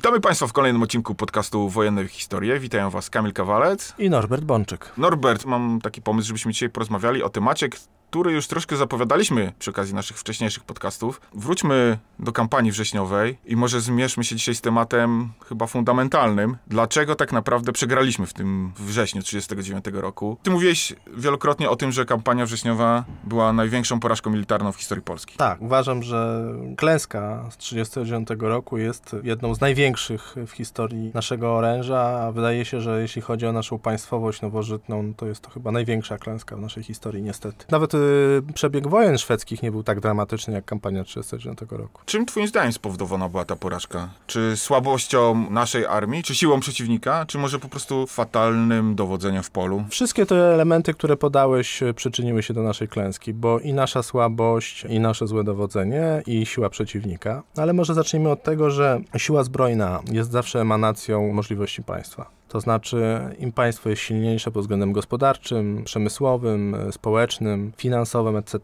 Witamy Państwa w kolejnym odcinku podcastu Wojenne Historie. Witają Was Kamil Kawalec i Norbert Bączek. Norbert, mam taki pomysł, żebyśmy dzisiaj porozmawiali o temacie, który już troszkę zapowiadaliśmy przy okazji naszych wcześniejszych podcastów. Wróćmy do kampanii wrześniowej i może zmierzmy się dzisiaj z tematem chyba fundamentalnym. Dlaczego tak naprawdę przegraliśmy w tym wrześniu 1939 roku? Ty mówiłeś wielokrotnie o tym, że kampania wrześniowa była największą porażką militarną w historii Polski. Tak, uważam, że klęska z 1939 roku jest jedną z największych w historii naszego oręża. Wydaje się, że jeśli chodzi o naszą państwowość nowożytną, to jest to chyba największa klęska w naszej historii, niestety. Nawet Y, przebieg wojen szwedzkich nie był tak dramatyczny jak kampania 1939 roku. Czym twoim zdaniem spowodowana była ta porażka? Czy słabością naszej armii, czy siłą przeciwnika, czy może po prostu fatalnym dowodzeniem w polu? Wszystkie te elementy, które podałeś, y, przyczyniły się do naszej klęski, bo i nasza słabość, i nasze złe dowodzenie, i siła przeciwnika. Ale może zacznijmy od tego, że siła zbrojna jest zawsze emanacją możliwości państwa. To znaczy, im państwo jest silniejsze pod względem gospodarczym, przemysłowym, społecznym, finansowym, etc.,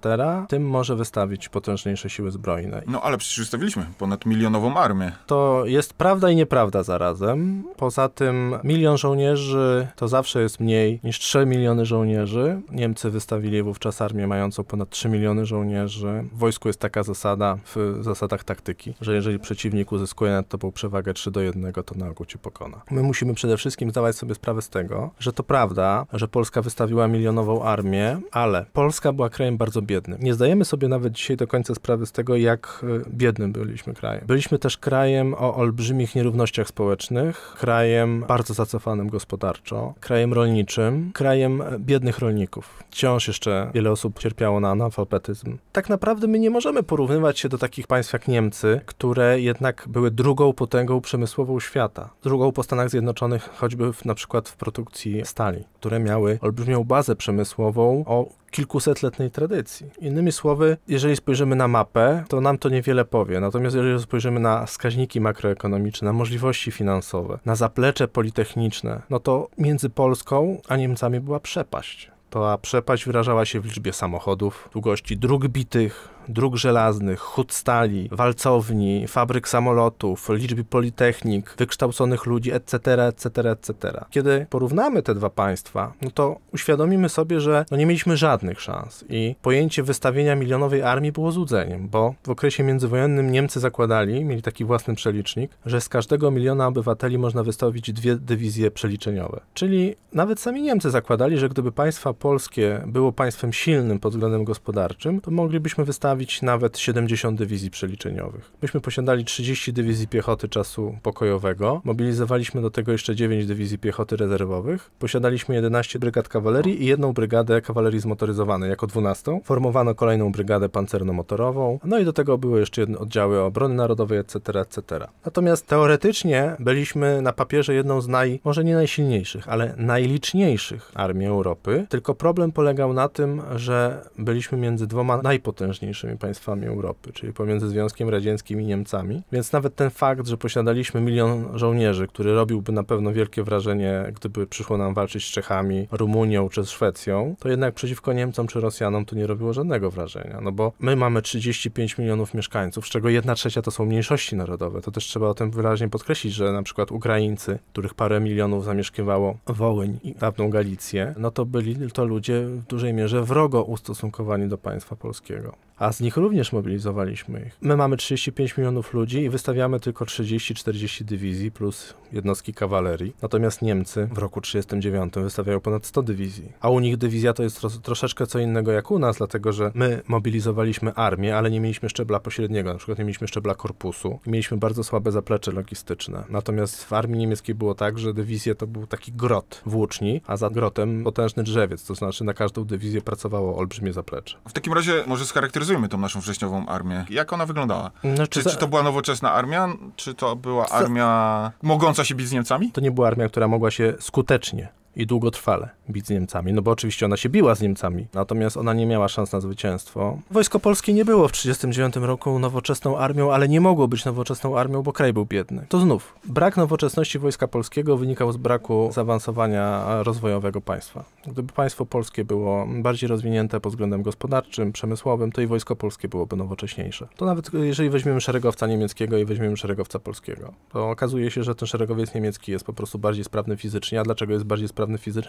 tym może wystawić potężniejsze siły zbrojne. No ale przecież wystawiliśmy ponad milionową armię. To jest prawda i nieprawda zarazem. Poza tym, milion żołnierzy to zawsze jest mniej niż 3 miliony żołnierzy. Niemcy wystawili wówczas armię mającą ponad 3 miliony żołnierzy. W wojsku jest taka zasada w zasadach taktyki, że jeżeli przeciwnik uzyskuje nad tobą przewagę 3 do 1, to na ogół ci pokona. My musimy przede wszystkim wszystkim zdawać sobie sprawę z tego, że to prawda, że Polska wystawiła milionową armię, ale Polska była krajem bardzo biednym. Nie zdajemy sobie nawet dzisiaj do końca sprawy z tego, jak e, biednym byliśmy krajem. Byliśmy też krajem o olbrzymich nierównościach społecznych, krajem bardzo zacofanym gospodarczo, krajem rolniczym, krajem e, biednych rolników. Wciąż jeszcze wiele osób cierpiało na analfabetyzm. Tak naprawdę my nie możemy porównywać się do takich państw jak Niemcy, które jednak były drugą potęgą przemysłową świata, drugą po Stanach Zjednoczonych, choćby w, na przykład w produkcji stali, które miały olbrzymią bazę przemysłową o kilkusetletniej tradycji. Innymi słowy, jeżeli spojrzymy na mapę, to nam to niewiele powie. Natomiast jeżeli spojrzymy na wskaźniki makroekonomiczne, na możliwości finansowe, na zaplecze politechniczne, no to między Polską a Niemcami była przepaść. Ta przepaść wyrażała się w liczbie samochodów, długości dróg bitych, dróg żelaznych, hutstali, walcowni, fabryk samolotów, liczby politechnik, wykształconych ludzi, etc., etc., etc. Kiedy porównamy te dwa państwa, no to uświadomimy sobie, że no nie mieliśmy żadnych szans i pojęcie wystawienia milionowej armii było złudzeniem, bo w okresie międzywojennym Niemcy zakładali, mieli taki własny przelicznik, że z każdego miliona obywateli można wystawić dwie dywizje przeliczeniowe. Czyli nawet sami Niemcy zakładali, że gdyby państwa polskie było państwem silnym pod względem gospodarczym, to moglibyśmy wystawić postawić nawet 70 dywizji przeliczeniowych. Myśmy posiadali 30 dywizji piechoty czasu pokojowego, mobilizowaliśmy do tego jeszcze 9 dywizji piechoty rezerwowych, posiadaliśmy 11 brygad kawalerii i jedną brygadę kawalerii zmotoryzowanej jako 12. Formowano kolejną brygadę pancerno-motorową, no i do tego były jeszcze oddziały obrony narodowej, etc., etc. Natomiast teoretycznie byliśmy na papierze jedną z naj, może nie najsilniejszych, ale najliczniejszych armii Europy, tylko problem polegał na tym, że byliśmy między dwoma najpotężniejszymi najbogatszymi państwami Europy, czyli pomiędzy Związkiem Radzieckim i Niemcami. Więc nawet ten fakt, że posiadaliśmy milion żołnierzy, który robiłby na pewno wielkie wrażenie, gdyby przyszło nam walczyć z Czechami, Rumunią czy Szwecją, to jednak przeciwko Niemcom czy Rosjanom to nie robiło żadnego wrażenia. No bo my mamy 35 milionów mieszkańców, z czego 1 trzecia to są mniejszości narodowe. To też trzeba o tym wyraźnie podkreślić, że na przykład Ukraińcy, których parę milionów zamieszkiwało Wołyń i dawną Galicję, no to byli to ludzie w dużej mierze wrogo ustosunkowani do państwa polskiego a z nich również mobilizowaliśmy ich. My mamy 35 milionów ludzi i wystawiamy tylko 30-40 dywizji plus jednostki kawalerii, natomiast Niemcy w roku 1939 wystawiają ponad 100 dywizji, a u nich dywizja to jest troszeczkę co innego jak u nas, dlatego że my mobilizowaliśmy armię, ale nie mieliśmy szczebla pośredniego, na przykład nie mieliśmy szczebla korpusu, mieliśmy bardzo słabe zaplecze logistyczne. Natomiast w armii niemieckiej było tak, że dywizje to był taki grot włóczni, a za grotem potężny drzewiec, to znaczy na każdą dywizję pracowało olbrzymie zaplecze. W takim razie może scharakteryzować scharakteryzujmy tą naszą wrześniową armię. Jak ona wyglądała? No, czy, czy, czy, to była nowoczesna armia? Czy to była armia mogąca się bić z Niemcami? To nie była armia, która mogła się skutecznie i długotrwale bić z Niemcami, no bo oczywiście ona się biła z Niemcami, natomiast ona nie miała szans na zwycięstwo. Wojsko Polskie nie było w 1939 roku nowoczesną armią, ale nie mogło być nowoczesną armią, bo kraj był biedny. To znów, brak nowoczesności Wojska Polskiego wynikał z braku zaawansowania rozwojowego państwa. Gdyby państwo polskie było bardziej rozwinięte pod względem gospodarczym, przemysłowym, to i Wojsko Polskie byłoby nowocześniejsze. To nawet e, jeżeli weźmiemy szeregowca niemieckiego i weźmiemy szeregowca polskiego, to okazuje się, że ten szeregowiec niemiecki jest po prostu bardziej sprawny fizycznie, a dlaczego jest bardziej sprawny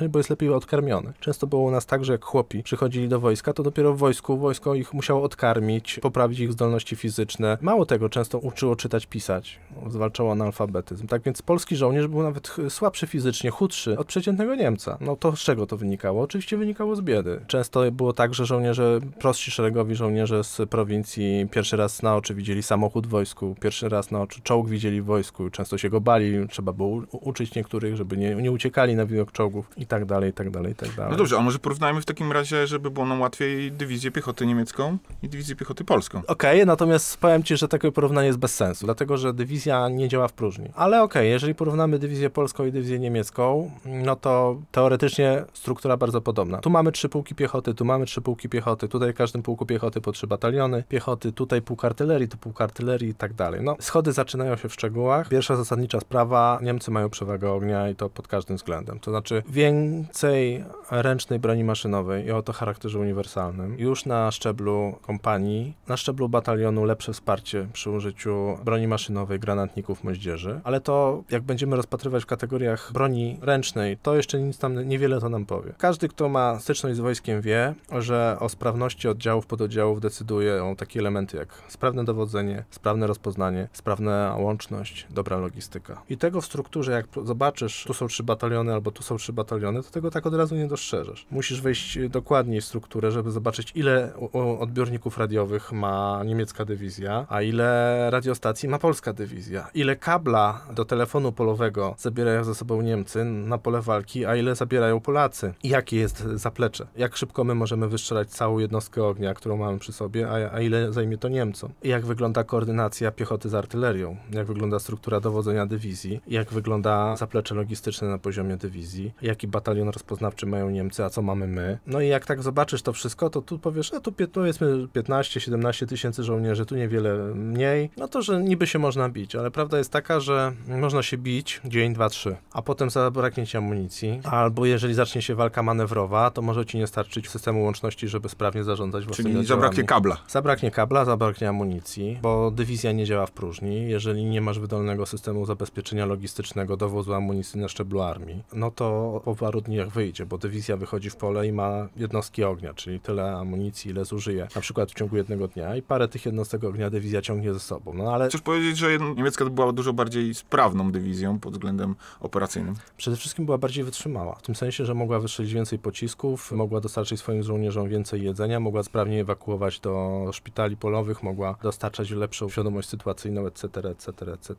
bo jest lepiej odkarmiony. Często było u nas tak, że jak chłopi przychodzili do wojska, to dopiero w wojsku wojsko ich musiało odkarmić, poprawić ich zdolności fizyczne. Mało tego, często uczyło czytać, pisać. Zwalczało analfabetyzm. Tak więc polski żołnierz był nawet słabszy fizycznie, chudszy od przeciętnego Niemca. No to z czego to wynikało? Oczywiście wynikało z biedy. Często było tak, że żołnierze, prostsi szeregowi żołnierze z prowincji pierwszy raz na oczy widzieli samochód w wojsku, pierwszy raz na oczy czołg widzieli w wojsku. Często się go bali, trzeba było uczyć niektórych, żeby nie, nie uciekali na widok czołgu i tak dalej, i tak dalej, i tak dalej. No dobrze, a może porównajmy w takim razie, żeby było nam łatwiej dywizję piechoty niemiecką i dywizję piechoty polską. Okej, okay, natomiast powiem ci, że takie porównanie jest bez sensu, dlatego, że dywizja nie działa w próżni. Ale okej, okay, jeżeli porównamy dywizję polską i dywizję niemiecką, no to teoretycznie struktura bardzo podobna. Tu mamy trzy pułki piechoty, tu mamy trzy pułki piechoty, tutaj w każdym pułku piechoty po trzy bataliony piechoty, tutaj pułk artylerii, tu pułk artylerii i tak dalej. No, schody zaczynają się w szczegółach. Pierwsza zasadnicza sprawa, Niemcy mają przewagę ognia i to pod każdym względem. To znaczy znaczy, więcej ręcznej broni maszynowej i o to charakterze uniwersalnym. Już na szczeblu kompanii, na szczeblu batalionu lepsze wsparcie przy użyciu broni maszynowej, granatników, moździerzy, ale to jak będziemy rozpatrywać w kategoriach broni ręcznej, to jeszcze nic tam, niewiele to nam powie. Każdy, kto ma styczność z wojskiem wie, że o sprawności oddziałów, pododdziałów decydują takie elementy jak sprawne dowodzenie, sprawne rozpoznanie, sprawna łączność, dobra logistyka. I tego w strukturze, jak zobaczysz, tu są trzy bataliony albo tu są trzy trzy bataliony, to tego tak od razu nie dostrzeżesz. Musisz wejść y, dokładniej w strukturę, żeby zobaczyć, ile odbiorników radiowych ma niemiecka dywizja, a ile radiostacji ma polska dywizja, ile kabla do telefonu polowego zabierają ze sobą Niemcy na pole walki, a ile zabierają Polacy i jakie jest zaplecze, jak szybko my możemy wystrzelać całą jednostkę ognia, którą mamy przy sobie, a, a ile zajmie to Niemcom, I jak wygląda koordynacja piechoty z artylerią, jak wygląda struktura dowodzenia dywizji, jak wygląda zaplecze logistyczne na poziomie dywizji, jaki batalion rozpoznawczy mają Niemcy, a co mamy my. No i jak tak zobaczysz to wszystko, to tu powiesz, no tu powiedzmy 15-17 tysięcy żołnierzy, tu niewiele mniej, no to, że niby się można bić, ale prawda jest taka, że można się bić dzień, dwa, trzy, a potem zabraknie ci amunicji, albo jeżeli zacznie się walka manewrowa, to może ci nie starczyć systemu łączności, żeby sprawnie zarządzać własnymi Czyli zabraknie kabla. Zabraknie kabla, zabraknie amunicji, bo dywizja nie działa w próżni. Jeżeli nie masz wydolnego systemu zabezpieczenia logistycznego, dowozu amunicji na szczeblu armii, no to po paru dniach wyjdzie, bo dywizja wychodzi w pole i ma jednostki ognia, czyli tyle amunicji, ile zużyje, na przykład w ciągu jednego dnia i parę tych jednostek ognia dywizja ciągnie ze sobą. No ale... Chcesz powiedzieć, że niemiecka była dużo bardziej sprawną dywizją pod względem operacyjnym? Przede wszystkim była bardziej wytrzymała, w tym sensie, że mogła wystrzelić więcej pocisków, mogła dostarczyć swoim żołnierzom więcej jedzenia, mogła sprawniej ewakuować do szpitali polowych, mogła dostarczać lepszą świadomość sytuacyjną, etc., etc., etc.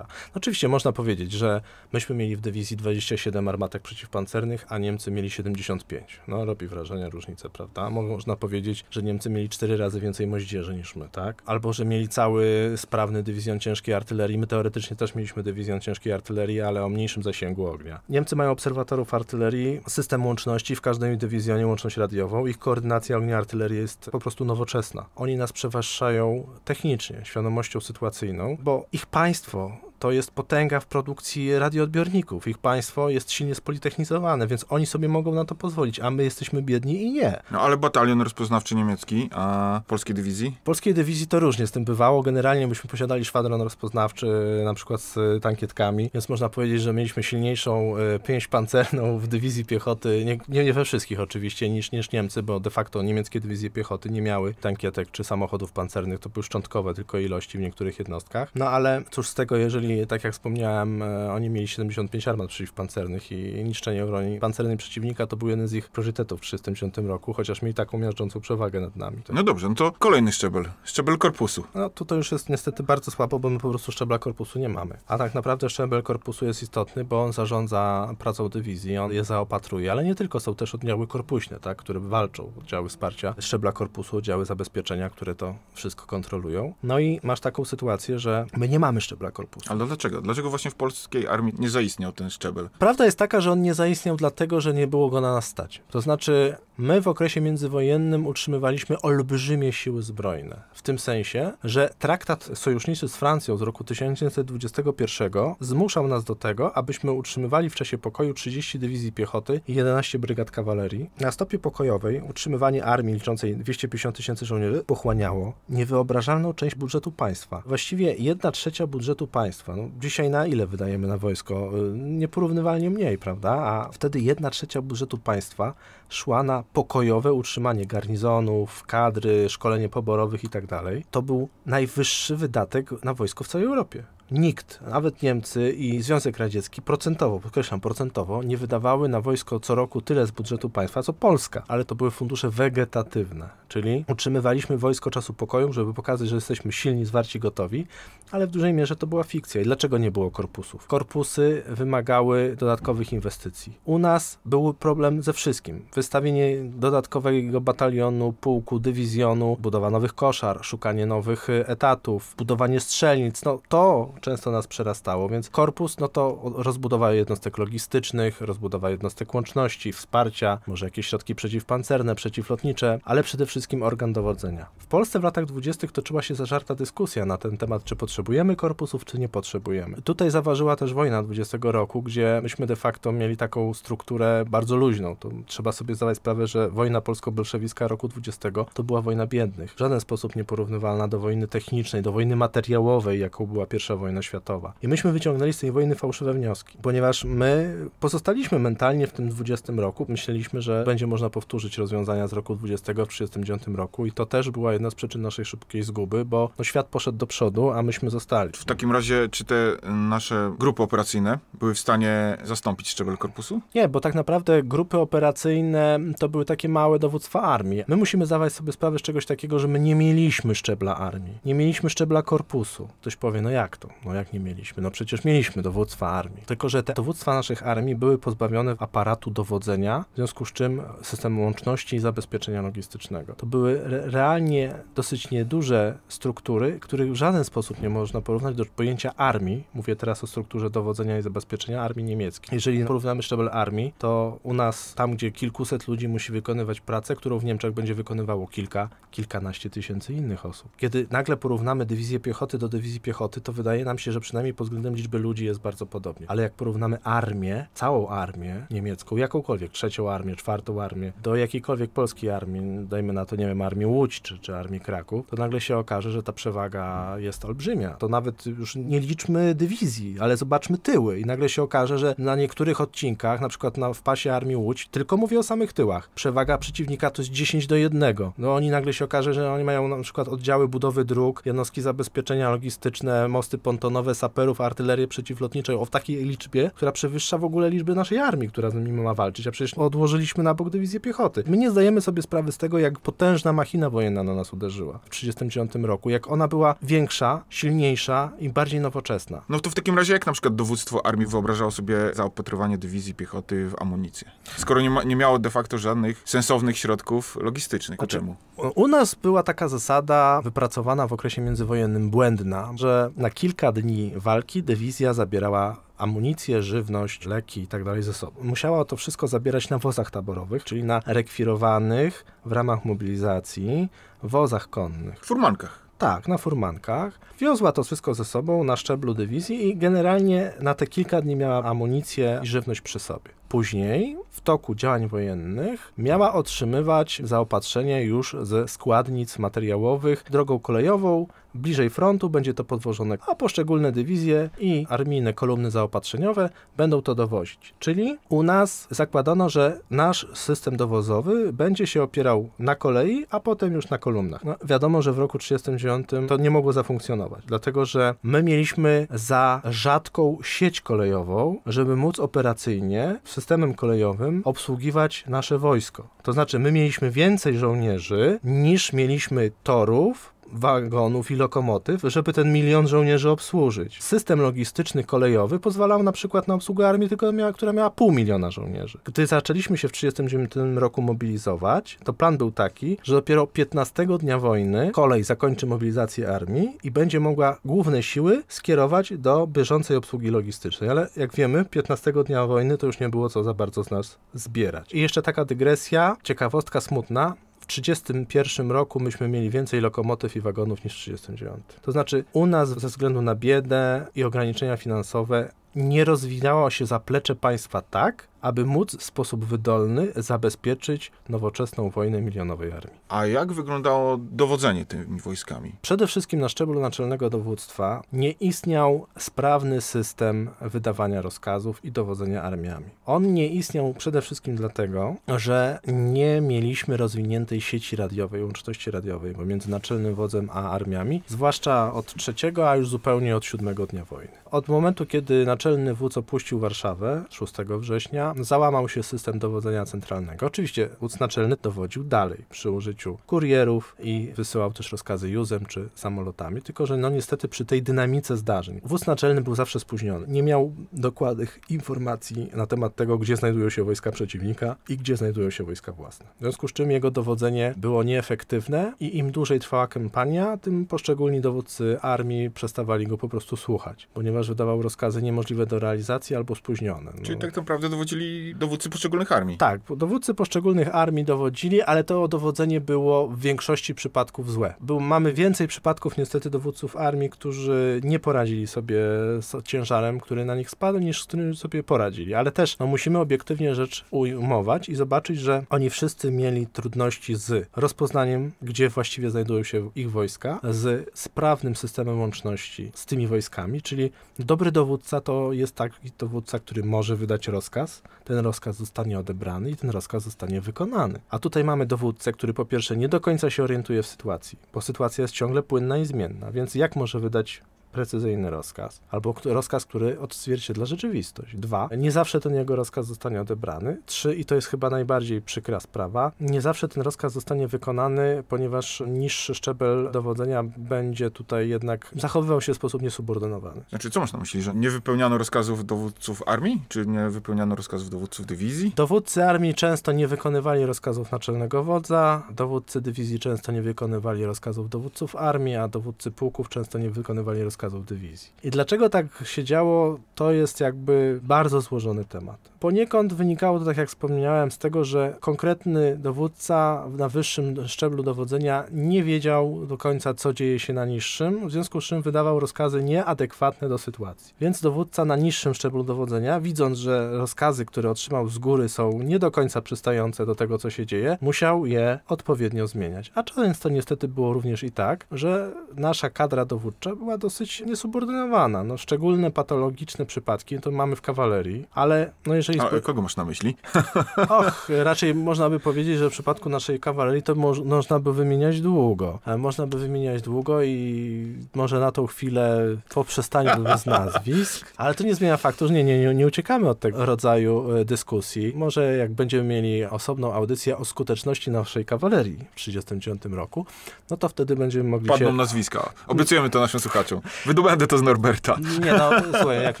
Oczywiście można powiedzieć, że myśmy mieli w dywizji 27 armatek przeciw pancernych, a Niemcy mieli 75. No robi wrażenie różnica, prawda? Można powiedzieć, że Niemcy mieli 4 razy więcej moździerzy niż my, tak? Albo, że mieli cały sprawny dywizjon ciężkiej artylerii. My teoretycznie też mieliśmy dywizjon ciężkiej artylerii, ale o mniejszym zasięgu ognia. Niemcy mają obserwatorów artylerii, system łączności, w każdym dywizjonie łączność radiową. Ich koordynacja ognia artylerii jest po prostu nowoczesna. Oni nas przeważają technicznie, świadomością sytuacyjną, bo ich państwo to jest potęga w produkcji radioodbiorników. Ich państwo jest silnie spolitechnizowane, więc oni sobie mogą na to pozwolić, a my jesteśmy biedni i nie. No ale batalion rozpoznawczy niemiecki, a polskiej dywizji? Polskiej dywizji to różnie z tym bywało. Generalnie byśmy posiadali szwadron rozpoznawczy na przykład z tankietkami, więc można powiedzieć, że mieliśmy silniejszą e, pięść pancerną w dywizji piechoty, nie, nie, nie we wszystkich oczywiście, niż, niż Niemcy, bo de facto niemieckie dywizje piechoty nie miały tankietek czy samochodów pancernych, to były szczątkowe tylko ilości w niektórych jednostkach. No ale cóż z tego, jeżeli i tak jak wspomniałem, e, oni mieli 75 armat przeciwpancernych i niszczenie broni pancernej przeciwnika to był jeden z ich priorytetów w 1960 roku, chociaż mieli taką miażdżącą przewagę nad nami. Tak? No dobrze, no to kolejny szczebel, szczebel korpusu. No tutaj już jest niestety bardzo słabo, bo my po prostu szczebla korpusu nie mamy. A tak naprawdę szczebel korpusu jest istotny, bo on zarządza pracą dywizji, on je zaopatruje, ale nie tylko, są też oddziały korpuśne, tak, które walczą, oddziały wsparcia szczebla korpusu, oddziały zabezpieczenia, które to wszystko kontrolują. No i masz taką sytuację, że my nie mamy szczebla korpusu. Ale no dlaczego? Dlaczego właśnie w polskiej armii nie zaistniał ten szczebel? Prawda jest taka, że on nie zaistniał dlatego, że nie było go na nas stać. To znaczy My w okresie międzywojennym utrzymywaliśmy olbrzymie siły zbrojne. W tym sensie, że traktat sojuszniczy z Francją z roku 1921 zmuszał nas do tego, abyśmy utrzymywali w czasie pokoju 30 dywizji piechoty i 11 brygad kawalerii. Na stopie pokojowej utrzymywanie armii liczącej 250 tysięcy żołnierzy pochłaniało niewyobrażalną część budżetu państwa. Właściwie 1 trzecia budżetu państwa. No, dzisiaj na ile wydajemy na wojsko? Y, nieporównywalnie mniej, prawda? A wtedy 1 trzecia budżetu państwa szła na pokojowe utrzymanie garnizonów, kadry, szkolenie poborowych itd. Tak to był najwyższy wydatek na wojsko w całej Europie. Nikt, nawet Niemcy i Związek Radziecki procentowo, podkreślam procentowo, nie wydawały na wojsko co roku tyle z budżetu państwa, co Polska, ale to były fundusze wegetatywne, czyli utrzymywaliśmy wojsko czasu pokoju, żeby pokazać, że jesteśmy silni, zwarci, gotowi, ale w dużej mierze to była fikcja. I dlaczego nie było korpusów? Korpusy wymagały dodatkowych inwestycji. U nas był problem ze wszystkim. Wystawienie dodatkowego batalionu, pułku, dywizjonu, budowa nowych koszar, szukanie nowych e, etatów, budowanie strzelnic. No to często nas przerastało, więc korpus no to rozbudowa jednostek logistycznych, rozbudowa jednostek łączności, wsparcia, może jakieś środki przeciwpancerne, przeciwlotnicze, ale przede wszystkim organ dowodzenia. W Polsce w latach 20. toczyła się zażarta dyskusja na ten temat, czy potrzebujemy korpusów, czy nie potrzebujemy. Tutaj zaważyła też wojna 20 roku, gdzie myśmy de facto mieli taką strukturę bardzo luźną. To trzeba sobie zdawać sprawę, że wojna polsko-bolszewicka roku 20 to była wojna biednych. W żaden sposób nieporównywalna do wojny technicznej, do wojny materiałowej, jaką była pierwsza wojna wojna światowa. I myśmy wyciągnęli z tej wojny fałszywe wnioski, ponieważ my pozostaliśmy mentalnie w tym 20 roku. Myśleliśmy, że będzie można powtórzyć rozwiązania z roku 20 w 39 roku i to też była jedna z przyczyn naszej szybkiej zguby, bo no, świat poszedł do przodu, a myśmy zostali. W takim razie, czy te y, nasze grupy operacyjne były w stanie zastąpić szczebel korpusu? Nie, bo tak naprawdę grupy operacyjne mm, to były takie małe dowództwa armii. My musimy zdawać sobie sprawę z czegoś takiego, że my nie mieliśmy szczebla armii, nie mieliśmy szczebla korpusu. Ktoś powie, no jak to? No jak nie mieliśmy? No przecież mieliśmy dowództwa armii. Tylko, że te dowództwa naszych armii były pozbawione aparatu dowodzenia, w związku z czym system łączności i zabezpieczenia logistycznego. To były re realnie dosyć nieduże struktury, których w żaden sposób nie można porównać do pojęcia armii. Mówię teraz o strukturze dowodzenia i zabezpieczenia armii niemieckiej. Jeżeli porównamy szczebel armii, to u nas tam, gdzie kilkuset ludzi musi wykonywać pracę, którą w Niemczech będzie wykonywało kilka, kilkanaście tysięcy innych osób. Kiedy nagle porównamy dywizję piechoty do dywizji piechoty, to wydaje nam się, że przynajmniej pod względem liczby ludzi jest bardzo podobnie. Ale jak porównamy armię, całą armię niemiecką, jakąkolwiek, trzecią armię, czwartą armię, do jakiejkolwiek polskiej armii, dajmy na to, nie wiem, armię Łódź czy, czy armię Kraków, to nagle się okaże, że ta przewaga jest olbrzymia. To nawet już nie liczmy dywizji, ale zobaczmy tyły i nagle się okaże, że na niektórych odcinkach, na przykład na, w pasie armii Łódź, tylko mówię o samych tyłach, przewaga przeciwnika to jest 10 do 1. No oni nagle się okaże, że oni mają na przykład oddziały budowy dróg, jednostki zabezpieczenia logistyczne, mosty pontowe, nowe saperów, artylerię przeciwlotniczą o takiej liczbie, która przewyższa w ogóle liczby naszej armii, która z nimi ma walczyć, a przecież odłożyliśmy na bok dywizję piechoty. My nie zdajemy sobie sprawy z tego, jak potężna machina wojenna na nas uderzyła w 1939 roku, jak ona była większa, silniejsza i bardziej nowoczesna. No to w takim razie jak na przykład dowództwo armii wyobrażało sobie zaopatrywanie dywizji piechoty w amunicję? Skoro nie, ma, nie miało de facto żadnych sensownych środków logistycznych. Znaczy, czemu? U nas była taka zasada wypracowana w okresie międzywojennym błędna, że na kilka kilka dni walki dywizja zabierała amunicję, żywność, leki itd. Tak ze sobą. Musiała to wszystko zabierać na wozach taborowych, czyli na rekwirowanych w ramach mobilizacji wozach konnych. W furmankach. Tak, na furmankach. Wiozła to wszystko ze sobą na szczeblu dywizji i generalnie na te kilka dni miała amunicję i żywność przy sobie. Później, w toku działań wojennych, miała otrzymywać zaopatrzenie już ze składnic materiałowych drogą kolejową Bliżej frontu będzie to podwożone, a poszczególne dywizje i armijne kolumny zaopatrzeniowe będą to dowozić. Czyli u nas zakładano, że nasz system dowozowy będzie się opierał na kolei, a potem już na kolumnach. No, wiadomo, że w roku 1939 to nie mogło zafunkcjonować, dlatego że my mieliśmy za rzadką sieć kolejową, żeby móc operacyjnie systemem kolejowym obsługiwać nasze wojsko. To znaczy, my mieliśmy więcej żołnierzy niż mieliśmy torów wagonów i lokomotyw, żeby ten milion żołnierzy obsłużyć. System logistyczny kolejowy pozwalał na przykład na obsługę armii, tylko miała, która miała pół miliona żołnierzy. Gdy zaczęliśmy się w 1939 roku mobilizować, to plan był taki, że dopiero 15 dnia wojny kolej zakończy mobilizację armii i będzie mogła główne siły skierować do bieżącej obsługi logistycznej. Ale jak wiemy, 15 dnia wojny to już nie było co za bardzo z nas zbierać. I jeszcze taka dygresja, ciekawostka smutna. 1931 roku myśmy mieli więcej lokomotyw i wagonów niż w 1939. To znaczy u nas ze względu na biedę i ograniczenia finansowe nie rozwijało się zaplecze państwa tak, aby móc w sposób wydolny zabezpieczyć nowoczesną wojnę milionowej armii. A jak wyglądało dowodzenie tymi wojskami? Przede wszystkim na szczeblu naczelnego dowództwa nie istniał sprawny system wydawania rozkazów i dowodzenia armiami. On nie istniał przede wszystkim dlatego, że nie mieliśmy rozwiniętej sieci radiowej, łączności radiowej pomiędzy naczelnym wodzem a armiami, zwłaszcza od trzeciego, a już zupełnie od siódmego dnia wojny. Od momentu, kiedy naczelny wódz opuścił Warszawę 6 września, załamał się system dowodzenia centralnego. Oczywiście wódz naczelny dowodził dalej przy użyciu kurierów i wysyłał też rozkazy juzem czy samolotami, tylko że no niestety przy tej dynamice zdarzeń wódz naczelny był zawsze spóźniony. Nie miał dokładnych informacji na temat tego, gdzie znajdują się wojska przeciwnika i gdzie znajdują się wojska własne. W związku z czym jego dowodzenie było nieefektywne i im dłużej trwała kampania, tym poszczególni dowódcy armii przestawali go po prostu słuchać, ponieważ wydawał rozkazy niemożliwe do realizacji albo spóźnione. No. Czyli tak naprawdę dowodzili dowódcy poszczególnych armii. Tak, dowódcy poszczególnych armii dowodzili, ale to dowodzenie było w większości przypadków złe. Był, mamy więcej przypadków niestety dowódców armii, którzy nie poradzili sobie z ciężarem, który na nich spadł, niż z którym sobie poradzili. Ale też no, musimy obiektywnie rzecz ujmować i zobaczyć, że oni wszyscy mieli trudności z rozpoznaniem, gdzie właściwie znajdują się ich wojska, z sprawnym systemem łączności z tymi wojskami, czyli dobry dowódca to to jest taki dowódca, który może wydać rozkaz, ten rozkaz zostanie odebrany i ten rozkaz zostanie wykonany. A tutaj mamy dowódcę, który po pierwsze nie do końca się orientuje w sytuacji, bo sytuacja jest ciągle płynna i zmienna, więc jak może wydać precyzyjny rozkaz, albo rozkaz, który odzwierciedla rzeczywistość. Dwa, nie zawsze ten jego rozkaz zostanie odebrany. Trzy, i to jest chyba najbardziej przykra sprawa, nie zawsze ten rozkaz zostanie wykonany, ponieważ niższy szczebel dowodzenia będzie tutaj jednak zachowywał się w sposób niesubordynowany. Znaczy, co masz na myśli, że nie wypełniano rozkazów dowódców armii, czy nie wypełniano rozkazów dowódców dywizji? Dowódcy armii często nie wykonywali rozkazów naczelnego wodza, dowódcy dywizji często nie wykonywali rozkazów dowódców armii, a dowódcy pułków często nie wykonywali rozkazów dywizji. I dlaczego tak się działo, to jest jakby bardzo złożony temat. Poniekąd wynikało to, tak jak wspomniałem, z tego, że konkretny dowódca na wyższym szczeblu dowodzenia nie wiedział do końca, co dzieje się na niższym, w związku z czym wydawał rozkazy nieadekwatne do sytuacji. Więc dowódca na niższym szczeblu dowodzenia, widząc, że rozkazy, które otrzymał z góry są nie do końca przystające do tego, co się dzieje, musiał je odpowiednio zmieniać. A często niestety było również i tak, że nasza kadra dowódcza była dosyć dosyć niesubordynowana. No, szczególne patologiczne przypadki to mamy w kawalerii, ale no jeżeli... A, kogo masz na myśli? Och, raczej można by powiedzieć, że w przypadku naszej kawalerii to mo można by wymieniać długo. E, można by wymieniać długo i może na tą chwilę poprzestanie przestaniu bez nazwisk, ale to nie zmienia faktu, że nie, nie, nie uciekamy od tego rodzaju e, dyskusji. Może jak będziemy mieli osobną audycję o skuteczności naszej kawalerii w 1939 roku, no to wtedy będziemy mogli Padną się... nazwiska. Obiecujemy to naszym słuchaczom. Wydobędę to z Norberta. Nie no, słuchaj, jak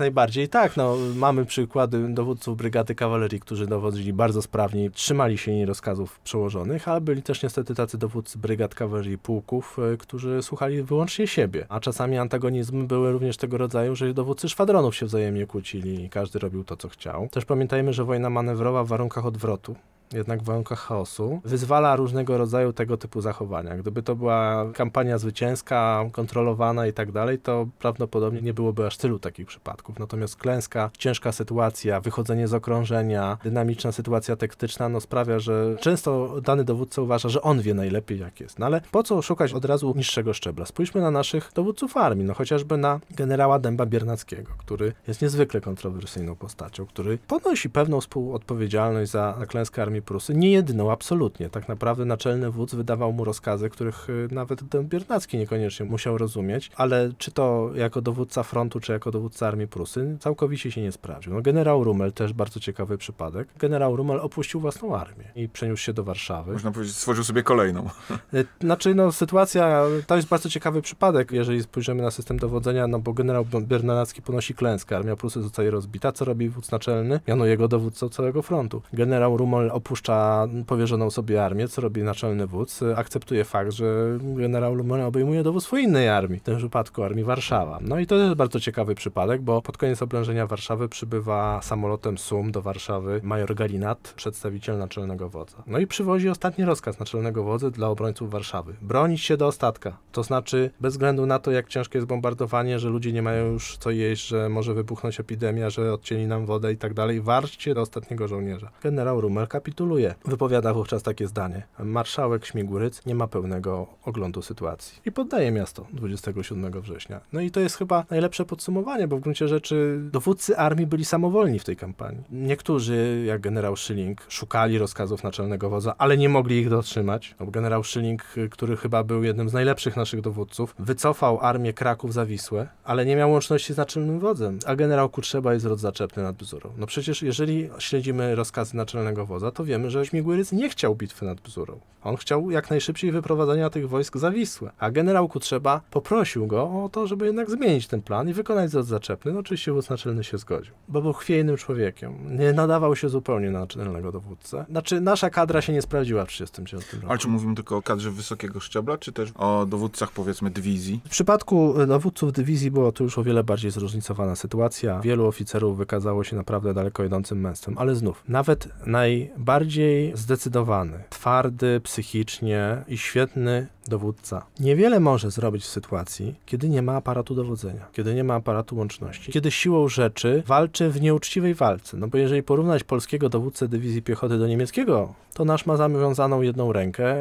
najbardziej. Tak, no, mamy przykłady dowódców brygady kawalerii, którzy dowodzili bardzo sprawnie, trzymali się jej rozkazów przełożonych, ale byli też niestety tacy dowódcy brygad kawalerii pułków, e, którzy słuchali wyłącznie siebie. A czasami antagonizmy były również tego rodzaju, że dowódcy szwadronów się wzajemnie kłócili i każdy robił to, co chciał. Też pamiętajmy, że wojna manewrowa w warunkach odwrotu jednak w warunkach chaosu, wyzwala różnego rodzaju tego typu zachowania. Gdyby to była kampania zwycięska, kontrolowana i tak dalej, to prawdopodobnie nie byłoby aż tylu takich przypadków. Natomiast klęska, ciężka sytuacja, wychodzenie z okrążenia, dynamiczna sytuacja taktyczna, no sprawia, że często dany dowódca uważa, że on wie najlepiej jak jest. No ale po co szukać od razu niższego szczebla? Spójrzmy na naszych dowódców armii, no chociażby na generała Dęba Biernackiego, który jest niezwykle kontrowersyjną postacią, który ponosi pewną współodpowiedzialność za klęskę armii Zjednoczonej Prusy. Nie jedyną, absolutnie. Tak naprawdę naczelny wódz wydawał mu rozkazy, których y, nawet Biernacki niekoniecznie musiał rozumieć, ale czy to jako dowódca frontu, czy jako dowódca armii Prusy, całkowicie się nie sprawdził. No, generał Rumel, też bardzo ciekawy przypadek. Generał Rumel opuścił własną armię i przeniósł się do Warszawy. Można powiedzieć, stworzył sobie kolejną. Y, znaczy, no, sytuacja, to jest bardzo ciekawy przypadek, jeżeli spojrzymy na system dowodzenia, no bo generał Biernacki ponosi klęskę, armia Prusy zostaje rozbita, co robi wódz naczelny? Miano jego dowódcą całego frontu. Generał Rumel opuścił opuszcza powierzoną sobie armię, co robi naczelny wódz, akceptuje fakt, że generał Lumena obejmuje dowództwo innej armii, w tym przypadku armii Warszawa. No i to jest bardzo ciekawy przypadek, bo pod koniec oblężenia Warszawy przybywa samolotem SUM do Warszawy major Galinat, przedstawiciel naczelnego wodza. No i przywozi ostatni rozkaz naczelnego wodza dla obrońców Warszawy. Bronić się do ostatka, to znaczy bez względu na to, jak ciężkie jest bombardowanie, że ludzie nie mają już co jeść, że może wybuchnąć epidemia, że odcięli nam wodę i tak dalej, warczcie do ostatniego żołnierza. Generał Rumel kapituluje kapituluje. Wypowiada wówczas takie zdanie. Marszałek Śmiguryc nie ma pełnego oglądu sytuacji. I poddaje miasto 27 września. No i to jest chyba najlepsze podsumowanie, bo w gruncie rzeczy dowódcy armii byli samowolni w tej kampanii. Niektórzy, jak generał Schilling, szukali rozkazów naczelnego wodza, ale nie mogli ich dotrzymać. No generał Schilling, który chyba był jednym z najlepszych naszych dowódców, wycofał armię Kraków za Wisłę, ale nie miał łączności z naczelnym wodzem. A generał Kutrzeba jest rod zaczepny nad Bzurą. No przecież jeżeli śledzimy rozkazy naczelnego wodza, to wiemy, że Śmigłyryc nie chciał bitwy nad Bzurą. On chciał jak najszybciej wyprowadzenia tych wojsk za Wisłę, a generał Kutrzeba poprosił go o to, żeby jednak zmienić ten plan i wykonać zlot zaczepny. No oczywiście wódz naczelny się zgodził, bo był chwiejnym człowiekiem. Nie nadawał się zupełnie na naczelnego dowódcę. Znaczy, nasza kadra się nie sprawdziła w 1939 roku. Ale czy mówimy tylko o kadrze wysokiego szczebla, czy też o dowódcach, powiedzmy, dywizji? W przypadku e, dowódców dywizji było to już o wiele bardziej zróżnicowana sytuacja. Wielu oficerów wykazało się naprawdę daleko idącym męstwem, ale znów, nawet najbardziej bardziej zdecydowany, twardy psychicznie i świetny dowódca niewiele może zrobić w sytuacji, kiedy nie ma aparatu dowodzenia, kiedy nie ma aparatu łączności, kiedy siłą rzeczy walczy w nieuczciwej walce. No bo jeżeli porównać polskiego dowódcę dywizji piechoty do niemieckiego, to nasz ma zawiązaną jedną rękę,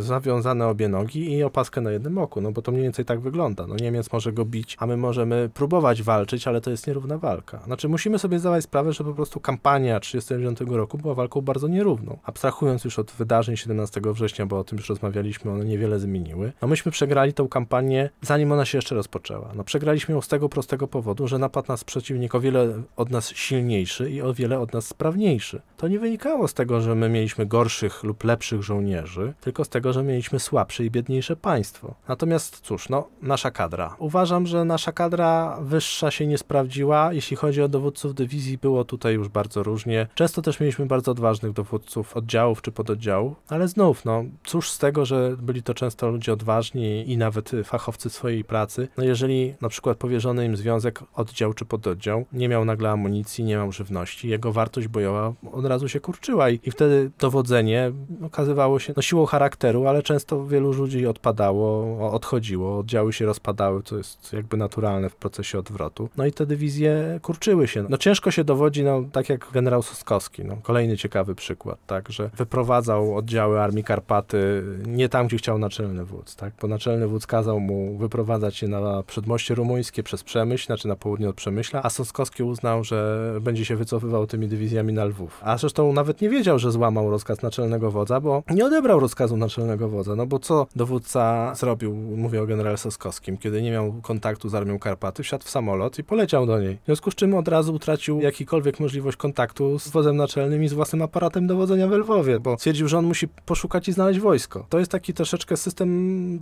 zawiązane obie nogi i opaskę na jednym oku, no bo to mniej więcej tak wygląda. No Niemiec może go bić, a my możemy próbować walczyć, ale to jest nierówna walka. Znaczy musimy sobie zdawać sprawę, że po prostu kampania 1939 roku była walką bardzo nierówną. Abstrahując już od wydarzeń 17 września, bo o tym już rozmawialiśmy, one niewiele wiele zmieniły. No myśmy przegrali tą kampanię, zanim ona się jeszcze rozpoczęła. No przegraliśmy ją z tego prostego powodu, że napadł nas przeciwnik o wiele od nas silniejszy i o wiele od nas sprawniejszy. To nie wynikało z tego, że my mieliśmy gorszych lub lepszych żołnierzy, tylko z tego, że mieliśmy słabsze i biedniejsze państwo. Natomiast cóż, no, nasza kadra. Uważam, że nasza kadra wyższa się nie sprawdziła. Jeśli chodzi o dowódców dywizji, było tutaj już bardzo różnie. Często też mieliśmy bardzo odważnych dowódców oddziałów czy pododdziałów, ale znów, no, cóż z tego, że byli to często często ludzie odważni i nawet fachowcy swojej pracy. No jeżeli na przykład powierzony im związek, oddział czy pododdział nie miał nagle amunicji, nie miał żywności, jego wartość bojowa od razu się kurczyła i, i wtedy dowodzenie okazywało się no, siłą charakteru, ale często wielu ludzi odpadało, odchodziło, oddziały się rozpadały, co jest jakby naturalne w procesie odwrotu. No i te dywizje kurczyły się. No ciężko się dowodzi, no tak jak generał Suskowski, no kolejny ciekawy przykład, tak, że wyprowadzał oddziały Armii Karpaty nie tam, gdzie chciał naczelny wódz, tak? Bo naczelny wódz kazał mu wyprowadzać się na przedmoście rumuńskie przez Przemyśl, znaczy na południe od Przemyśla, a Soskowski uznał, że będzie się wycofywał tymi dywizjami na Lwów. A zresztą nawet nie wiedział, że złamał rozkaz naczelnego wodza, bo nie odebrał rozkazu naczelnego wodza, no bo co dowódca zrobił, mówię o generale Soskowskim, kiedy nie miał kontaktu z Armią Karpaty, wsiadł w samolot i poleciał do niej. W związku z czym od razu utracił jakikolwiek możliwość kontaktu z wodzem naczelnym i z własnym aparatem dowodzenia w Lwowie, bo stwierdził, że on musi poszukać i znaleźć wojsko. To jest taki troszeczkę system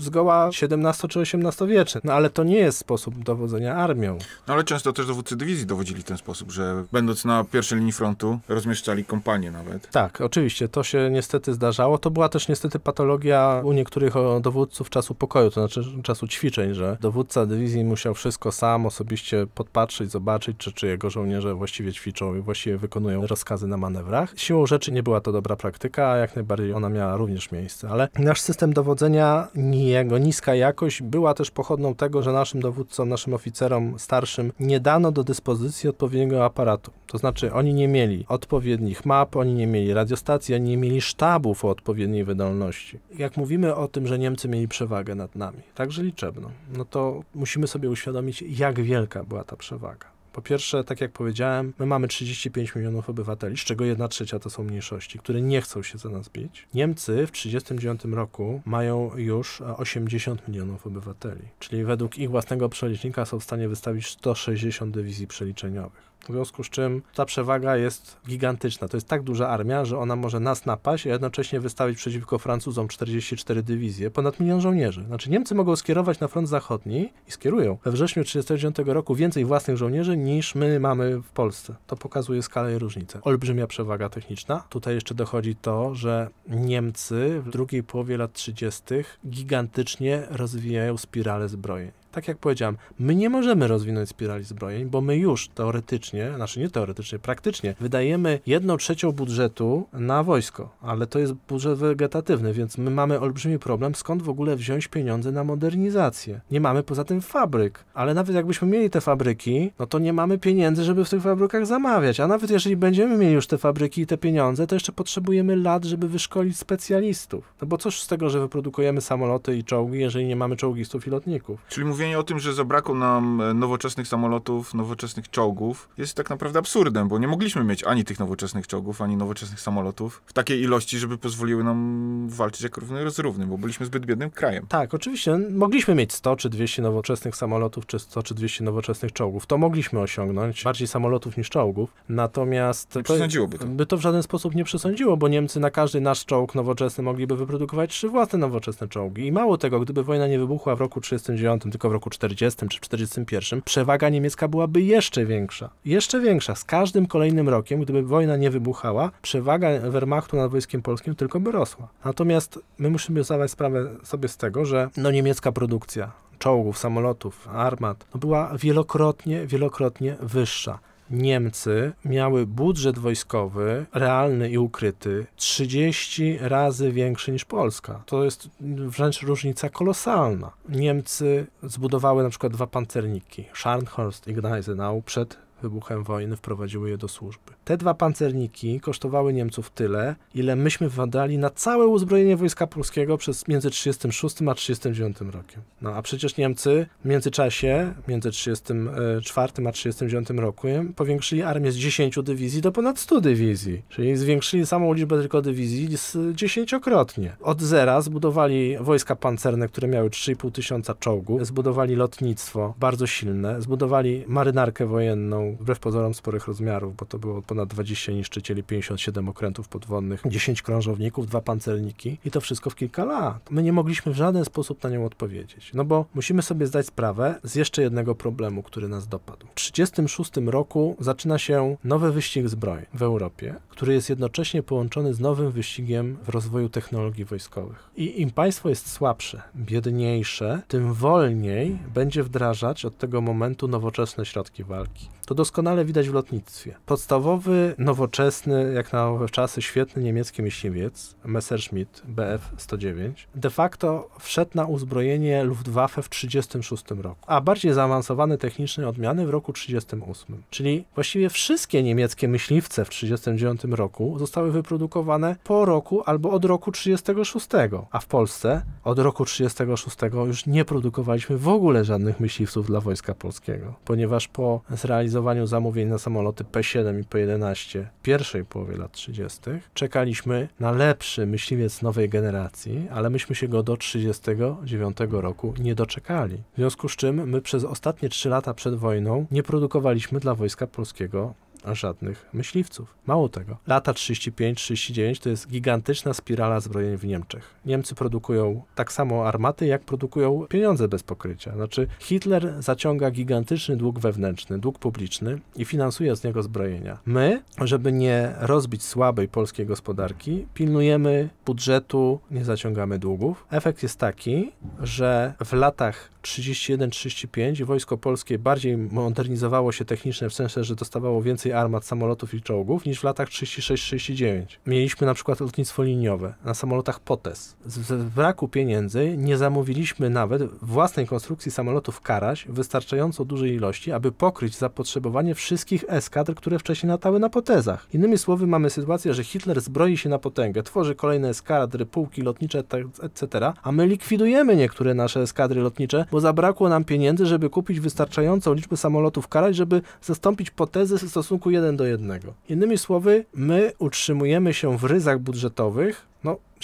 zgoła XVII czy XVIII wieczny. No ale to nie jest sposób dowodzenia armią. No ale często też dowódcy dywizji dowodzili w ten sposób, że będąc na pierwszej linii frontu rozmieszczali kompanię nawet. Tak, oczywiście. To się niestety zdarzało. To była też niestety patologia u niektórych dowódców czasu pokoju, to znaczy czasu ćwiczeń, że dowódca dywizji musiał wszystko sam osobiście podpatrzyć, zobaczyć, czy, czy jego żołnierze właściwie ćwiczą i właściwie wykonują rozkazy na manewrach. Siłą rzeczy nie była to dobra praktyka, a jak najbardziej ona miała również miejsce, ale nasz system dowodzenia pochodzenia, jego niska jakość była też pochodną tego, że naszym dowódcom, naszym oficerom starszym nie dano do dyspozycji odpowiedniego aparatu. To znaczy oni nie mieli odpowiednich map, oni nie mieli radiostacji, oni nie mieli sztabów o odpowiedniej wydolności. Jak mówimy o tym, że Niemcy mieli przewagę nad nami, także liczebną, no to musimy sobie uświadomić, jak wielka była ta przewaga. Po pierwsze, tak jak powiedziałem, my mamy 35 milionów obywateli, z czego 1 trzecia to są mniejszości, które nie chcą się za nas bić. Niemcy w 1939 roku mają już 80 e, milionów obywateli, czyli według ich własnego przelicznika są w stanie wystawić 160 dywizji przeliczeniowych. W związku z czym ta przewaga jest gigantyczna. To jest tak duża armia, że ona może nas napaść, a jednocześnie wystawić przeciwko Francuzom 44 dywizje, ponad milion żołnierzy. Znaczy Niemcy mogą skierować na front zachodni i skierują we wrześniu 1939 roku więcej własnych żołnierzy niż my mamy w Polsce. To pokazuje skalę i różnicę. Olbrzymia przewaga techniczna. Tutaj jeszcze dochodzi to, że Niemcy w drugiej połowie lat 30. gigantycznie rozwijają spiralę zbrojeń tak jak powiedziałem, my nie możemy rozwinąć spirali zbrojeń, bo my już teoretycznie, znaczy nie teoretycznie, praktycznie wydajemy jedną trzecią budżetu na wojsko, ale to jest budżet wegetatywny, więc my mamy olbrzymi problem, skąd w ogóle wziąć pieniądze na modernizację. Nie mamy poza tym fabryk, ale nawet jakbyśmy mieli te fabryki, no to nie mamy pieniędzy, żeby w tych fabrykach zamawiać, a nawet jeżeli będziemy mieli już te fabryki i te pieniądze, to jeszcze potrzebujemy lat, żeby wyszkolić specjalistów. No bo cóż z tego, że wyprodukujemy samoloty i czołgi, jeżeli nie mamy czołgistów i lotników. Czyli mówię mówienie o tym, że zabrakło nam e, nowoczesnych samolotów, nowoczesnych czołgów jest tak naprawdę absurdem, bo nie mogliśmy mieć ani tych nowoczesnych czołgów, ani nowoczesnych samolotów w takiej ilości, żeby pozwoliły nam walczyć jak równy z równym, bo byliśmy zbyt biednym krajem. Tak, oczywiście. Mogliśmy mieć 100 czy 200 nowoczesnych samolotów, czy 100 czy 200 nowoczesnych czołgów. To mogliśmy osiągnąć. Bardziej samolotów niż czołgów. Natomiast... Nie przesądziłoby to. By to w żaden sposób nie przesądziło, bo Niemcy na każdy nasz czołg nowoczesny mogliby wyprodukować trzy własne nowoczesne czołgi. I mało tego, gdyby wojna nie wybuchła w roku 1939, tylko w roku 40 czy 41, przewaga niemiecka byłaby jeszcze większa. Jeszcze większa. Z każdym kolejnym rokiem, gdyby wojna nie wybuchała, przewaga Wehrmachtu nad wojskiem polskim tylko by rosła. Natomiast my musimy zdawać sprawę sobie z tego, że no niemiecka produkcja, czołgów, samolotów, armat, no była wielokrotnie, wielokrotnie wyższa. Niemcy miały budżet wojskowy realny i ukryty 30 razy większy niż Polska. To jest wręcz różnica kolosalna. Niemcy zbudowały na przykład dwa pancerniki, Scharnhorst i Gneisenau, przed wybuchem wojny wprowadziły je do służby. Te dwa pancerniki kosztowały Niemców tyle, ile myśmy wadali na całe uzbrojenie wojska polskiego przez między 1936 a 1939 rokiem. No a przecież Niemcy w międzyczasie, między 1934 a 1939 rokiem, powiększyli armię z 10 dywizji do ponad 100 dywizji, czyli zwiększyli samą liczbę tylko dywizji z dziesięciokrotnie. Od zera zbudowali wojska pancerne, które miały 3,5 tysiąca czołgów, zbudowali lotnictwo bardzo silne, zbudowali marynarkę wojenną, wbrew pozorom sporych rozmiarów, bo to było ponad 20 niszczycieli, 57 okrętów podwodnych, 10 krążowników, dwa pancerniki i to wszystko w kilka lat. My nie mogliśmy w żaden sposób na nią odpowiedzieć, no bo musimy sobie zdać sprawę z jeszcze jednego problemu, który nas dopadł. W 1936 roku zaczyna się nowy wyścig zbrojeń w Europie, który jest jednocześnie połączony z nowym wyścigiem w rozwoju technologii wojskowych. I im państwo jest słabsze, biedniejsze, tym wolniej będzie wdrażać od tego momentu nowoczesne środki walki to doskonale widać w lotnictwie. Podstawowy, nowoczesny, jak na owe czasy, świetny niemiecki myśliwiec Messerschmitt BF-109 de facto wszedł na uzbrojenie Luftwaffe w 1936 roku, a bardziej zaawansowane techniczne odmiany w roku 1938. Czyli właściwie wszystkie niemieckie myśliwce w 1939 roku zostały wyprodukowane po roku albo od roku 1936, a w Polsce od roku 1936 już nie produkowaliśmy w ogóle żadnych myśliwców dla Wojska Polskiego, ponieważ po zrealizowaniu realizowaniu zamówień na samoloty P7 i P11 w pierwszej połowie lat 30. czekaliśmy na lepszy myśliwiec nowej generacji, ale myśmy się go do 1939 roku nie doczekali. W związku z czym my przez ostatnie 3 lata przed wojną nie produkowaliśmy dla Wojska Polskiego żadnych myśliwców. Mało tego. Lata 35-39 to jest gigantyczna spirala zbrojeń w Niemczech. Niemcy produkują tak samo armaty, jak produkują pieniądze bez pokrycia. Znaczy Hitler zaciąga gigantyczny dług wewnętrzny, dług publiczny i finansuje z niego zbrojenia. My, żeby nie rozbić słabej polskiej gospodarki, pilnujemy budżetu, nie zaciągamy długów. Efekt jest taki, że w latach 31-35 wojsko polskie bardziej modernizowało się technicznie w sensie, że dostawało więcej armat samolotów i czołgów niż w latach 36-39. Mieliśmy na przykład lotnictwo liniowe na samolotach POTES. Z braku pieniędzy nie zamówiliśmy nawet własnej konstrukcji samolotów Karaś wystarczająco dużej ilości, aby pokryć zapotrzebowanie wszystkich eskadr, które wcześniej latały na potezach. Innymi słowy mamy sytuację, że Hitler zbroi się na potęgę, tworzy kolejne eskadry, pułki lotnicze, tak, etc., a my likwidujemy niektóre nasze eskadry lotnicze, bo zabrakło nam pieniędzy, żeby kupić wystarczającą liczbę samolotów Karaś, żeby zastąpić potezy w stosunku stosunku 1 do 1. Innymi słowy, my utrzymujemy się w ryzach budżetowych,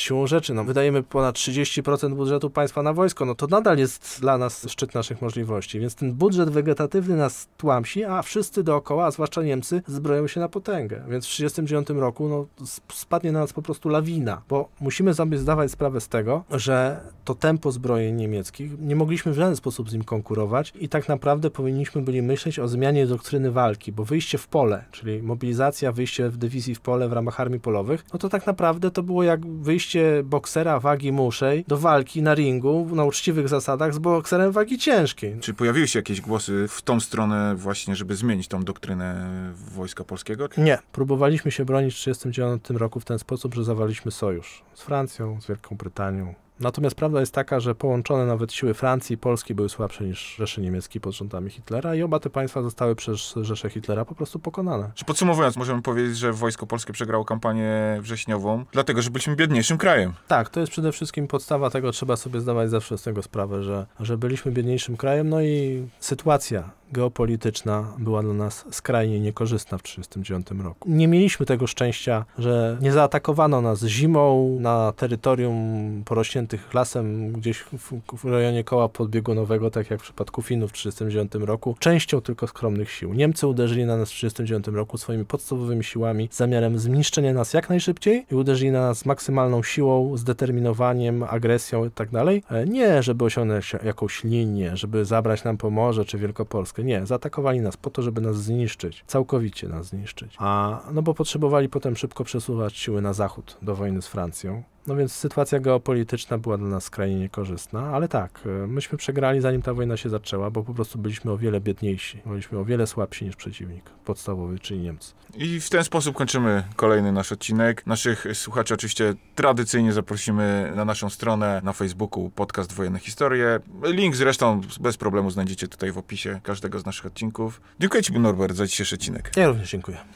siłą rzeczy, no, wydajemy ponad 30% budżetu państwa na wojsko, no to nadal jest dla nas szczyt naszych możliwości, więc ten budżet wegetatywny nas tłamsi, a wszyscy dookoła, a zwłaszcza Niemcy, zbroją się na potęgę, więc w 1939 roku no, spadnie na nas po prostu lawina, bo musimy sobie zdawać sprawę z tego, że to tempo zbrojeń niemieckich, nie mogliśmy w żaden sposób z nim konkurować i tak naprawdę powinniśmy byli myśleć o zmianie doktryny walki, bo wyjście w pole, czyli mobilizacja, wyjście w dywizji w pole w ramach armii polowych, no to tak naprawdę to było jak wyjście wyjście boksera wagi muszej do walki na ringu na uczciwych zasadach z bokserem wagi ciężkiej. Czy pojawiły się jakieś głosy w tą stronę właśnie, żeby zmienić tą doktrynę Wojska Polskiego? Nie. Próbowaliśmy się bronić w 1939 roku w ten sposób, że zawaliśmy sojusz z Francją, z Wielką Brytanią, Natomiast prawda jest taka, że połączone nawet siły Francji i Polski były słabsze niż Rzeszy Niemieckiej pod rządami Hitlera i oba te państwa zostały przez Rzeszę Hitlera po prostu pokonane. Czy podsumowując, możemy powiedzieć, że wojsko polskie przegrało kampanię wrześniową, dlatego że byliśmy biedniejszym krajem. Tak, to jest przede wszystkim podstawa tego, trzeba sobie zdawać zawsze z tego sprawę, że, że byliśmy biedniejszym krajem, no i sytuacja geopolityczna była dla nas skrajnie niekorzystna w 1939 roku. Nie mieliśmy tego szczęścia, że nie zaatakowano nas zimą na terytorium porośnięte tych lasem gdzieś w, w rejonie koła podbiegunowego, tak jak w przypadku Finów w 1939 roku, częścią tylko skromnych sił. Niemcy uderzyli na nas w 1939 roku swoimi podstawowymi siłami, zamiarem zniszczenia nas jak najszybciej i uderzyli na nas maksymalną siłą, zdeterminowaniem, agresją i tak dalej. E, nie, żeby osiągnąć jakąś linię, żeby zabrać nam Pomorze czy Wielkopolskę. Nie, zaatakowali nas po to, żeby nas zniszczyć. Całkowicie nas zniszczyć. A no bo potrzebowali potem szybko przesuwać siły na zachód do wojny z Francją. No więc sytuacja geopolityczna była dla nas skrajnie niekorzystna, ale tak, e, myśmy przegrali zanim ta wojna się zaczęła, bo po prostu byliśmy o wiele biedniejsi, byliśmy o wiele słabsi niż przeciwnik podstawowy, czyli Niemcy. I w ten sposób kończymy kolejny nasz odcinek. Naszych słuchaczy oczywiście tradycyjnie zaprosimy na naszą stronę na Facebooku podcast Wojenne Historie. Link zresztą bez problemu znajdziecie tutaj w opisie każdego z naszych odcinków. Dziękuję Ci Norbert za dzisiejszy odcinek. Ja również dziękuję.